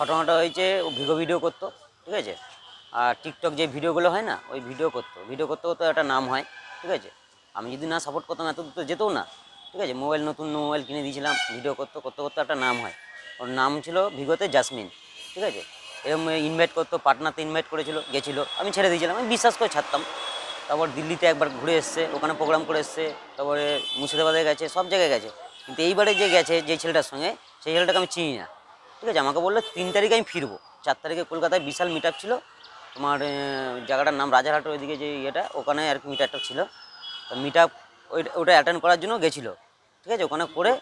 ঘটনাটা হয়েছে ও video video করতো ঠিক আছে আর টিকটক যে ভিডিওগুলো হয় না ওই ভিডিও করতো ভিডিও করতে করতে একটা নাম হয় ঠিক আছে আমি যদি না সাপোর্ট করতাম এত তো যেতেও না ঠিক আছে মোবাইল নতুন মোবাইল কিনে দিয়েছিলাম ভিডিও করতো করতে করতে একটা নাম হয় ওর নাম ছিল ভিগোতে জাসমিন ঠিক আছে এরকম ইনভাইট করতো পাটনাতে ইনভাইট করেছিল গেছিলো আমি ছেড়ে দিয়েছিলাম আমি বিশ্বাস করে ছাড়তাম তারপর দিল্লিতে একবার ঘুরে এসছে ওখানে প্রোগ্রাম করে এসছে তারপরে মুর্শিদাবাদে গেছে সব জায়গায় গেছে কিন্তু এইবারে যে গেছে যে ছেলেটার সঙ্গে সেই ছেলেটাকে আমি চিনি না ঠিক আছে আমাকে বললো তিন তারিখে আমি ফিরবো চার তারিখে কলকাতায় বিশাল মিট ছিল তোমার জায়গাটার নাম রাজারহাটের ওইদিকে যে ইয়েটা ওখানে আর কি মিট ছিল তো মিট আপ ওইটা অ্যাটেন্ড করার জন্য গেছিলো ঠিক আছে ওখানে করে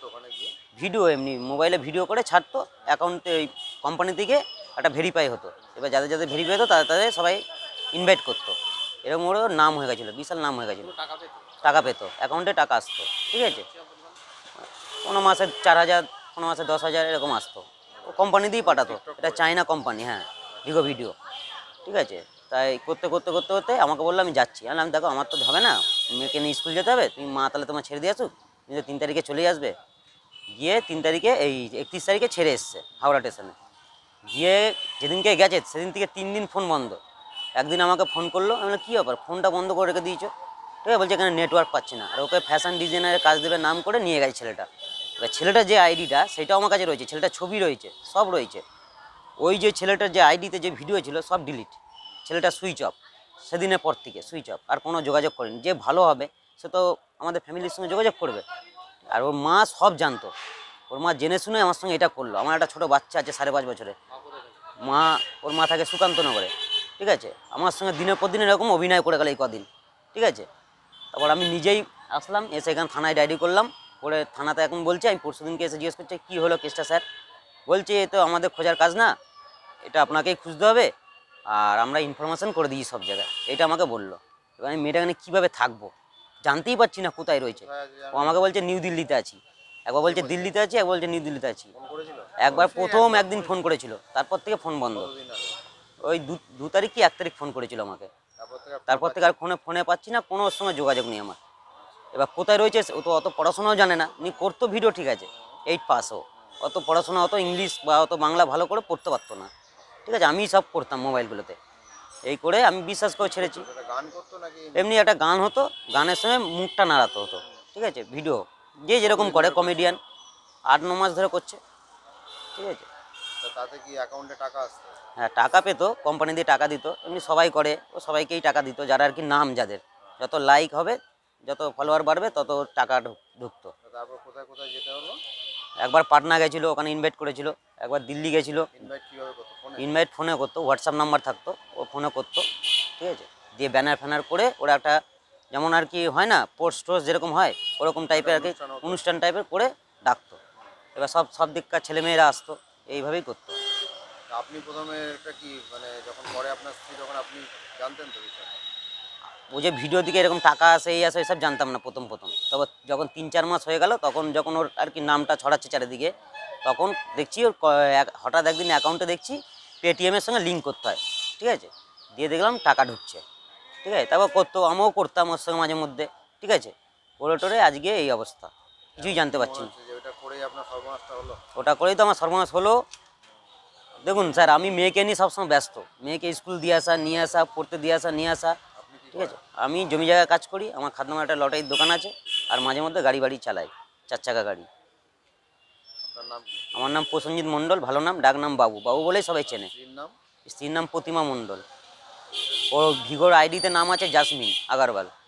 ভিডিও এমনি মোবাইলে ভিডিও করে ছাড়তো অ্যাকাউন্টে ওই কোম্পানি থেকে একটা ভেরিফাই হতো এবার যাদের যাদের ভেরিফাই হতো তাদের তাদের সবাই ইনভাইট করতো এরকম ওর নাম হয়ে গেছিলো বিশাল নাম হয়ে গেছিলো টাকা পেতো অ্যাকাউন্টে টাকা আসতো ঠিক আছে কোনো মাসে চার হাজার কোনো মাসে দশ হাজার এরকম আসতো কোম্পানি দিয়েই পাঠাতো এটা চায়না কোম্পানি হ্যাঁ ভিগো ভিডিও ঠিক আছে তাই করতে করতে করতে করতে আমাকে বললো আমি যাচ্ছি আর আমি দেখো আমার তো হবে না মেয়েকে নিয়ে স্কুল যেতে হবে তুমি মা তাহলে তোমার ছেড়ে দিয়ে আসুক তুমি তিন তারিখে চলে আসবে গিয়ে তিন তারিখে এই একত্রিশ তারিখে ছেড়ে এসছে হাওড়া স্টেশনে গিয়ে যেদিনকে গেছে সেদিন থেকে তিন দিন ফোন বন্ধ একদিন আমাকে ফোন করলো আমি বললাম কী ব্যাপার ফোনটা বন্ধ করে রেখে দিয়েছো ঠিক আছে বলছে এখানে নেটওয়ার্ক পাচ্ছি না আর ওকে ফ্যাশন ডিজাইনারের কাজ দেবে নাম করে নিয়ে গেছে ছেলেটা এবার ছেলেটার যে আইডিটা সেটাও আমার কাছে রয়েছে ছেলেটার ছবি রয়েছে সব রয়েছে ওই যে ছেলেটার যে আইডিতে যে ভিডিও ছিল সব ডিলিট ছেলেটা সুইচ অফ সেদিনের পর থেকে সুইচ অফ আর কোনো যোগাযোগ করেনি যে ভালো হবে সে তো আমাদের ফ্যামিলির সঙ্গে যোগাযোগ করবে আর ওর মা সব জানতো ওর মা জেনে শুনে আমার সঙ্গে এটা করলো আমার একটা ছোটো বাচ্চা আছে সাড়ে পাঁচ বছরে মা ওর মা থাকে সুকান্তনগরে ঠিক আছে আমার সঙ্গে দিনের পর দিন এরকম অভিনয় করে গেল এই কদিন ঠিক আছে তারপর আমি নিজেই আসলাম এসে এখানে থানায় ডায়েরি করলাম করে থানাতে এখন বলছে আমি পরশু দিনকে এসে জিজ্ঞেস করছি কী হলো কেসটা স্যার বলছে এ তো আমাদের খোঁজার কাজ না এটা আপনাকেই খুঁজতে হবে আর আমরা ইনফরমেশান করে দিই সব জায়গায় এটা আমাকে বললো এবার আমি মেয়েটা এখানে কীভাবে থাকবো জানতেই পারছি না কোথায় রয়েছে ও আমাকে বলছে নিউ দিল্লিতে আছি একবার বলছে দিল্লিতে আছি একবার বলছে নিউ দিল্লিতে আছি একবার প্রথম একদিন ফোন করেছিল তারপর থেকে ফোন বন্ধ ওই দু তারিখ কি এক তারিখ ফোন করেছিল আমাকে তারপর থেকে আর ফোনে ফোনে পাচ্ছি না কোনো সময় যোগাযোগ নেই আমার এবার কোথায় রয়েছে ও তো অত পড়াশোনাও জানে না উনি করতো ভিডিও ঠিক আছে এইট পাসও অত পড়াশোনা অত ইংলিশ বা অত বাংলা ভালো করে পড়তে পারতো না ঠিক আছে আমি সব করতাম মোবাইলগুলোতে এই করে আমি বিশ্বাস করে ছেড়েছি এমনি একটা গান হতো গানের সময় মুখটা নাড়াতে হতো ঠিক আছে ভিডিও যে যেরকম করে কমেডিয়ান আট ন মাস ধরে করছে ঠিক আছে তাতে কি অ্যাকাউন্টে টাকা আসতো হ্যাঁ টাকা পেতো কোম্পানি দিয়ে টাকা দিত এমনি সবাই করে ও সবাইকেই টাকা দিত যারা আর কি নাম যাদের যত লাইক হবে যত ফলোয়ার বাড়বে তত টাকা ঢুকতো কোথায় কোথায় যেতে একবার পাটনা গেছিলো ওখানে ইনভাইট করেছিল একবার দিল্লি গেছিলো ইনভাইট ফোনে করতো হোয়াটসঅ্যাপ নাম্বার থাকতো ও ফোনে করতো ঠিক আছে দিয়ে ব্যানার ফ্যানার করে ওরা একটা যেমন আর কি হয় না পোস্ট টোস্ট যেরকম হয় ওরকম টাইপের আর কি অনুষ্ঠান টাইপের করে ডাকতো এবার সব সব দিককার ছেলেমেয়েরা আসতো এইভাবেই করতো আপনি প্রথমে এটা কি মানে যখন পরে আপনার স্ত্রী যখন আপনি জানতেন তো ও যে ভিডিও দিকে এরকম টাকা আসে এই আসে এসব জানতাম না প্রথম প্রথম তবে যখন তিন চার মাস হয়ে গেল তখন যখন ওর আর কি নামটা ছড়াচ্ছে চারিদিকে তখন দেখছি ওর হঠাৎ একদিন অ্যাকাউন্টে দেখছি পেটিএমের সঙ্গে লিঙ্ক করতে হয় ঠিক আছে দিয়ে দেখলাম টাকা ঢুকছে ঠিক আছে তারপর করতো আমিও করতাম ওর সঙ্গে মাঝে মধ্যে ঠিক আছে করে টোরে আজকে এই অবস্থা কিছুই জানতে পারছি না ওটা করেই তো আমার সর্বনাশ হলো দেখুন স্যার আমি মেয়েকে নিয়ে সবসময় ব্যস্ত মেয়েকে স্কুল দিয়ে আসা নিয়ে আসা পড়তে দিয়ে আসা নিয়ে আসা ঠিক আছে আমি জমি জায়গায় কাজ করি আমার খাদ্যমার একটা লটারির দোকান আছে আর মাঝে মধ্যে গাড়ি বাড়ি চালাই চার চাকা গাড়ি আমার নাম প্রসঞ্জিৎ মণ্ডল ভালো নাম ডাক নাম বাবু বাবু বলেই সবাই চেনে স্ত্রীর নাম প্রতিমা মণ্ডল ও ভিগোর আইডিতে নাম আছে জাসমিন আগারওয়াল